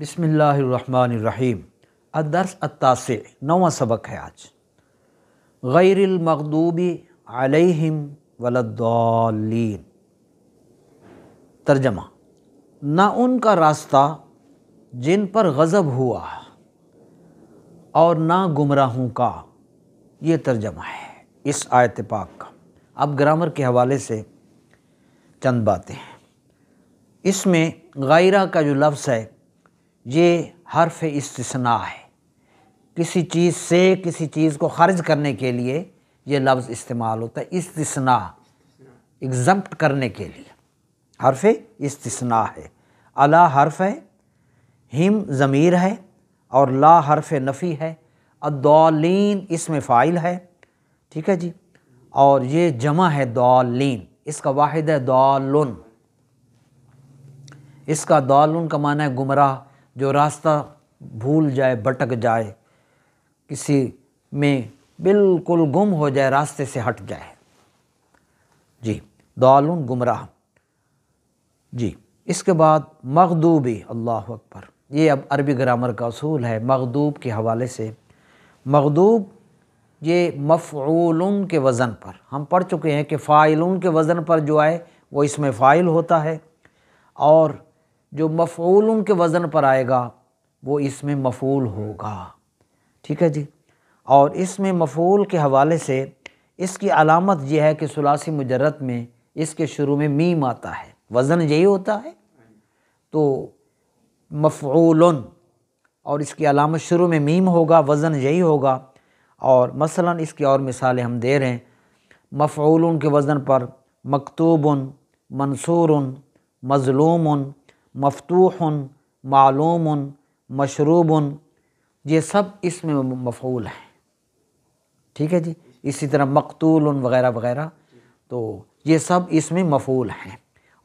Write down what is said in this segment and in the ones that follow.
बिसमीम अदर्स अत्तास नवा सबक है आज गैरमखदूबी अलहम वलद्दौलिन तर्जमा ना उनका रास्ता जिन पर गज़ब हुआ और ना गुमराहों का ये तर्जमा है इस आयत पाक का अब ग्रामर के हवाले से चंद बातें हैं इसमें गैरा का जो लफ्ज़ है ये हर्फ इस्तना है किसी चीज़ से किसी चीज़ को ख़र्ज करने के लिए ये लफ्ज़ इस्तेमाल होता है इसतना एग्ज़म्प्ट करने के लिए हर्फ इस्तना है अला हर्फ है हिम ज़मीर है और ला हर्फ नफ़ी है अदौलिन इसमें फ़ाइल है ठीक है जी और ये जमा है दौलिन इसका वाहिद है दौलन इसका दौलन का माना है गुमराह जो रास्ता भूल जाए भटक जाए किसी में बिल्कुल गुम हो जाए रास्ते से हट जाए जी दालुन गुमराह जी इसके बाद मखदूबी अल्लाह अकबर ये अब अरबी ग्रामर का असूल है मखदूब के हवाले से मखदूब ये मफ़ूल के वज़न पर हम पढ़ चुके हैं कि फ़ाइल के वज़न पर जो आए वो इसमें फ़ाइल होता है और जो मफूल उनके वज़न पर आएगा वो इसमें मफूल होगा ठीक है जी और इसमें मफूल के हवाले से इसकी अलामत यह है कि सलासी मुजरत में इसके शुरू में मीम आता है वज़न यही होता है तो मफूल और इसकी अलामत शुरू में मीम होगा वज़न यही होगा और मसलन इसकी और मिसालें हम दे रहे हैं मफूल के वज़न पर मकतूब मंसूर मज़लूम मफतूह मालूम मशरूब ये सब इसमें मफूल हैं ठीक है जी इसी तरह मकतूल वगैरह वगैरह तो ये सब इसमें मफूल हैं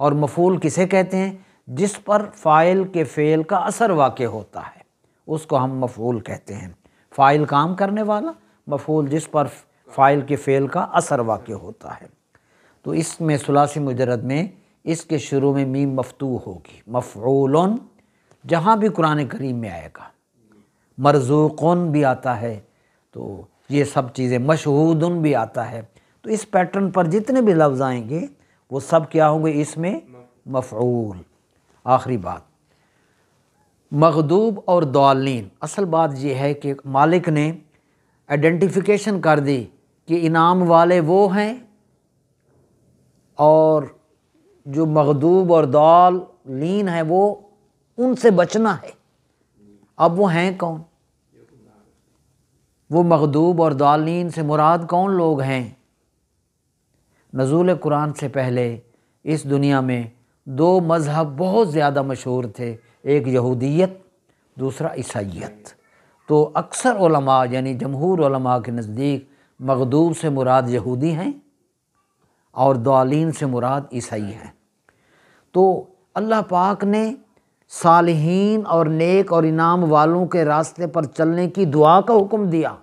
और मफूल किसे कहते हैं जिस पर फ़ाइल के फ़ेल का असर वाक़ होता है उसको हम मफूल कहते हैं फ़ाइल काम करने वाला मफूल जिस पर फ़ाइल के फ़ेल का असर वाक़ होता है तो इसमें सलासी मुजरद में इसके शुरू में मीम मफतू होगी मफ़ूल जहाँ भी कुरान करीम में आएगा मरजूक़न भी आता है तो ये सब चीज़ें मशहूद भी आता है तो इस पैटर्न पर जितने भी लफ्ज़ आएंगे वो सब क्या होंगे इसमें मफूल आखिरी बात मखदूब और दालीन असल बात यह है कि मालिक ने आइडेंटिफिकेशन कर दी कि इनाम वाले वो हैं और जो मखदूब और दाल लीन है वो उनसे बचना है अब वो हैं कौन वो मखदूब और दालीन से मुराद कौन लोग हैं नजूल कुरान से पहले इस दुनिया में दो मज़हब बहुत ज़्यादा मशहूर थे एक यहूदियत दूसरा ईसाइत तो अक्सर यानी जमहूर के नज़दीक मखदूब से मुराद यहूदी हैं और दालीन से मुराद ईसाई हैं तो अल्लाह पाक ने सालहीन और नेक और इनाम वालों के रास्ते पर चलने की दुआ का हुक्म दिया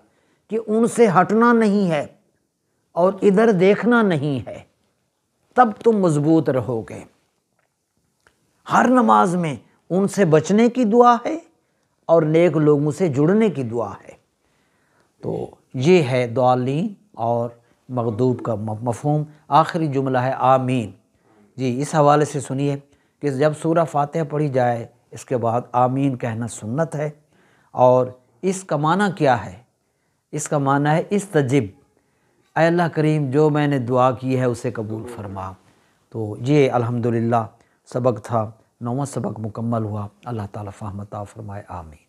कि उनसे हटना नहीं है और इधर देखना नहीं है तब तुम मजबूत रहोगे हर नमाज में उनसे बचने की दुआ है और नेक लोगों से जुड़ने की दुआ है तो ये है दालीन और मकदूब का मफहूम आखिरी जुमला है आमीन जी इस हवाले से सुनिए कि जब सूरह फातह पढ़ी जाए इसके बाद आमीन कहना सुन्नत है और इसका माना क्या है इसका माना है इस तजिब अल्लाह करीम जो मैंने दुआ की है उसे कबूल फरमा तो ये अल्हम्दुलिल्लाह सबक था नौवा सबक मुकम्मल हुआ अल्लाह ताला फ़ाहमता फरमाए आमीन